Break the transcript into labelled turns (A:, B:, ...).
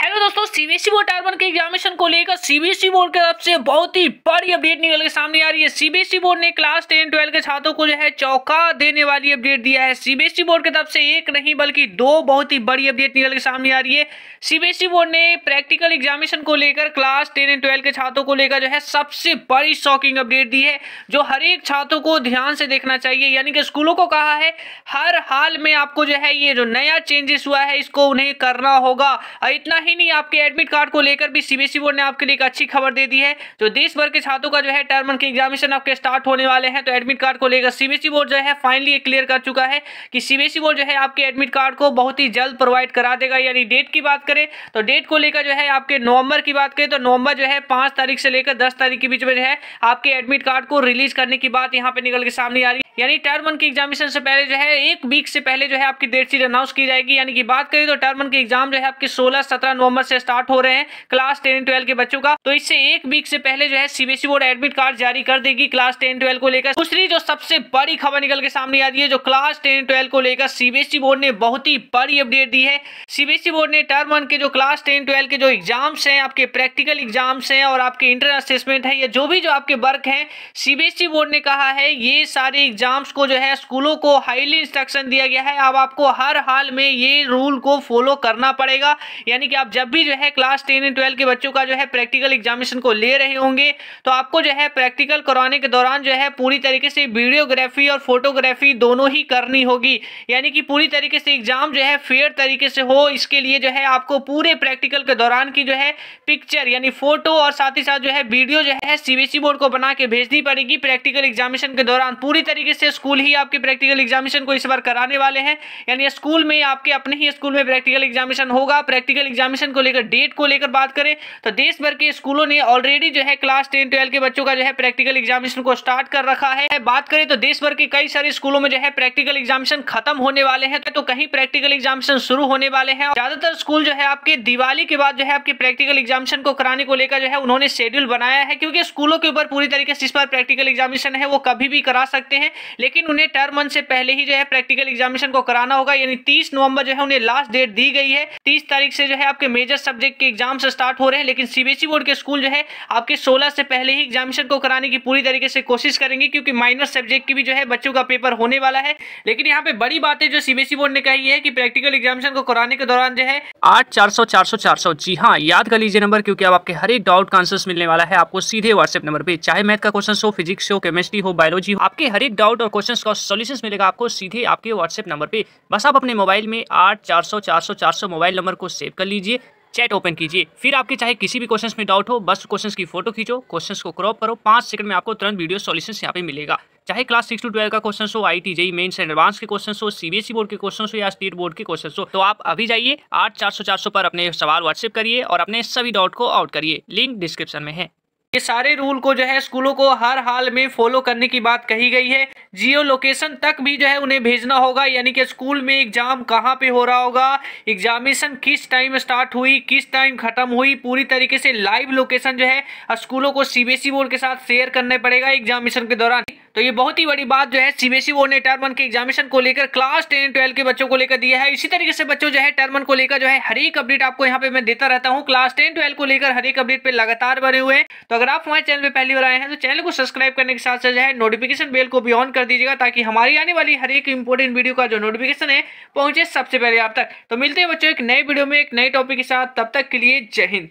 A: hello दोस्तों CBSE board tier one के examination को लेकर सीबीएसई बोर्ड की तरफ से बहुत ही बड़ी अपडेट निकल के सामने आ रही है सीबीएसई बोर्ड e ने क्लास टेन ट्वेल्व के छात्रों को जो है चौका देने वाली अपडेट दिया है सीबीएसई बोर्ड की तरफ से एक नहीं बल्कि दो बहुत ही बड़ी अपडेट निकल के सामने आ रही है सीबीएसई बोर्ड e ने प्रैक्टिकल एग्जामिनेशन को लेकर क्लास टेन एंड ट्वेल्व के छात्रों को लेकर जो है सबसे बड़ी शॉकिंग अपडेट दी है जो हर एक छात्रों को ध्यान से देखना चाहिए यानी कि स्कूलों को कहा है हर हाल में आपको जो है ये जो नया चेंजेस हुआ है इसको उन्हें करना होगा इतना ही नहीं आपके एडमिट कार्ड को लेकर भी सीबीएसई बोर्ड e ने आपके लिए एक अच्छी खबर दे दी है जो देश भर के छात्रों का जो है टर्म के एग्जामिनेशन आपके स्टार्ट होने वाले हैं तो एडमिट कार्ड को लेकर सीबीएसई बोर्ड e जो है फाइनली क्लियर कर चुका है कि सीबीएसई बोर्ड e जो है आपके एडमिट कार्ड को बहुत ही जल्द प्रोवाइड करा देगा यानी डेट की बात करें तो डेट को लेकर जो है आपके नवंबर की बात करें तो नवंबर जो है पांच तारीख से लेकर दस तारीख के बीच में जो है आपके एडमिट कार्ड को रिलीज करने की बात यहाँ पे निकल के सामने आ रही है यानी टर्म वन के एग्जामिनेशन से पहले जो है एक वीक से पहले जो है आपकी डेट सीट अनाउंस की जाएगी यानी कि बात करें तो टर्म वन के एग्जाम जो है आपके सोलह सत्रह नवंबर से स्टार्ट हो रहे हैं क्लास टेन ट्वेल्व के बच्चों का तो इससे एक वीक से पहले जो है सीबीएसई बोर्ड एडमिट कार्ड जारी कर देगी क्लास टेन ट्वेल्व को लेकर दूसरी जो सबसे बड़ी खबर निकल के सामने आ रही है जो क्लास टेन ट्वेल्व को लेकर सीबीएसई बोर्ड e ने बहुत ही बड़ी अपडेट दी है सीबीएसई बोर्ड e ने टर्म वन के जो क्लास टेन ट्वेल्व के जो एग्जाम्स हैं आपके प्रैक्टिकल एग्जाम्स हैं और आपके इंटर असेसमेंट है या जो भी जो आपके वर्क हैं सीबीएसई बोर्ड e ने कहा है ये सारे एग्जाम एग्जाम्स को जो है स्कूलों को हाईली इंस्ट्रक्शन दिया गया है अब आपको हर हाल में ये रूल को फॉलो करना पड़ेगा यानी कि आप जब भी जो है क्लास टेन एंड ट्वेल्व के बच्चों का जो है प्रैक्टिकल एग्जामिनेशन को ले रहे होंगे तो आपको जो है प्रैक्टिकल कराने के दौरान जो है पूरी तरीके से वीडियोग्राफी और फोटोग्राफी दोनों ही करनी होगी यानी कि पूरी तरीके से एग्जाम जो है फेयर तरीके से हो इसके लिए जो है आपको पूरे प्रैक्टिकल के दौरान की जो है पिक्चर यानी फोटो और साथ ही साथ जो है वीडियो जो है सीबीएसई बोर्ड को बना के भेजनी पड़ेगी प्रैक्टिकल एग्जामिनेशन के दौरान पूरी तरीके से स्कूल ही आपके प्रैक्टिकल एग्जामिनेशन को इस बार कराने वाले हैं यानी स्कूल में आपके अपने ही स्कूल में प्रैक्टिकल एग्जामिनेशन होगा प्रैक्टिकल एग्जामिनेशन को लेकर डेट को लेकर बात करें तो देश भर के स्कूलों ने ऑलरेडी जो है क्लास टेन ट्वेल्व के बच्चों का जो है प्रैक्टिकल एग्जामिनेशन को स्टार्ट कर रखा है बात करें तो देश भर के कई सारे स्कूलों में जो है प्रैक्टिकल एग्जामिनेशन खत्म होने वाले हैं तो कहीं प्रैक्टिकल एग्जामिनेशन शुरू होने वाले हैं ज्यादातर स्कूल जो है आपके दिवाली के बाद जो है आपके प्रैक्टिकल एग्जामिनेशन को कराने को लेकर जो है उन्होंने शेड्यूल बनाया है क्योंकि स्कूलों के ऊपर पूरी तरीके से इस बार प्रैक्टिकल एग्जामिनेशन है वो कभी भी करा सकते हैं लेकिन उन्हें टर्म वन से पहले ही जो है प्रैक्टिकल एग्जामिनेशन को कराना होगा यानी तीस नवंबर जो है उन्हें लास्ट डेट दी गई है तीस तारीख से जो है आपके मेजर सब्जेक्ट के एग्जाम स्टार्ट हो रहे हैं लेकिन सीबीएसई बोर्ड e के स्कूल जो है आपके सोलह से पहले ही एग्जामिनेशन को कराने की पूरी तरीके से कोशिश करेंगे क्योंकि माइनर सब्जेक्ट की भी जो है बच्चों का पेपर होने वाला है लेकिन यहाँ पे बड़ी बात है जो सीबीएसई बोर्ड e ने कही है कि प्रैक्टिकल एग्जामिनेशन को कराने के दौरान जो है
B: आठ चार सौ चार सौ चार सौ जी हाँ याद कर लीजिए नंबर क्योंकि अब आपके हर एक डाउट का आंसर मिलने वाला है आपको सीधे व्हाट्सएप नंबर पे चाहे मैथ का क्वेश्चन हो फिजिक्स हो केमिस्ट्री हो बायोलॉजी हो आपके हर एक डाउट डाउट और क्वेश्चन का सोल्यूशन मिलेगा आपको सीधे आपके व्हाट्सएप नंबर पे बस आप अपने मोबाइल में आठ चार सौ चार सौ चार सौ मोबाइल नंबर को सेव कर लीजिए चैट ओपन कीजिए फिर आपके चाहे किसी भी क्वेश्चंस में डाउट हो बस क्वेश्चंस की फोटो खींचो क्वेश्चंस को क्रॉप करो पाँच सेकंड में आपको तुरंत वीडियो सॉल्यूशंस यहाँ पे मिलेगा चाहे क्लास सिक्स टू ट्वेल्व का क्वेश्चन हो I T JEE mains advance के क्वेश्चन हो सीबीएसई बोर्ड के क्वेश्चन हो या स्टेट बोर्ड के क्वेश्चन हो तो आप अभी जाइए आठ चार सौ चार सौ पर अपने सवाल
A: व्हाट्सएप करिए और अपने सभी डाउट को आउट करिए लिंक डिस्क्रिप्शन में है ये सारे रूल को जो है स्कूलों को हर हाल में फॉलो करने की बात कही गई है जियो लोकेशन तक भी जो है उन्हें भेजना होगा यानी कि स्कूल में एग्जाम कहाँ पे हो रहा होगा एग्जामिनेशन किस टाइम स्टार्ट हुई किस टाइम खत्म हुई पूरी तरीके से लाइव लोकेशन जो है स्कूलों को सीबीएसई बोर्ड e के साथ शेयर करने पड़ेगा एग्जामिनेशन के दौरान तो ये बहुत ही बड़ी बात जो है सीबीएसई बोर्ड e ने टर्म वन के एग्जामिनेशन को लेकर क्लास टेन ट्वेल्व के बच्चों को लेकर दिया है इसी तरीके से बच्चों जो है टर्मन को लेकर जो है हर एक अपडेट आपको यहाँ पे मैं देता रहता हूँ क्लास टेन ट्वेल्व को लेकर हर एक अपडेट पे लगातार बने हुए हैं तो अगर आप हमारे चैनल पर पहली बार आए हैं तो चैनल को सब्सक्राइब करने के साथ साथ जो है नोटिफिकेशन बेल को भी ऑन कर दीजिएगा ताकि हमारी आने वाली हर एक इंपॉर्टेंट वीडियो का जो नोटिफिकेशन है पहुंचे सबसे पहले आप तक तो मिलते हैं बच्चों एक नए वीडियो में एक नए टॉपिक के साथ तब तक के लिए जय हिंद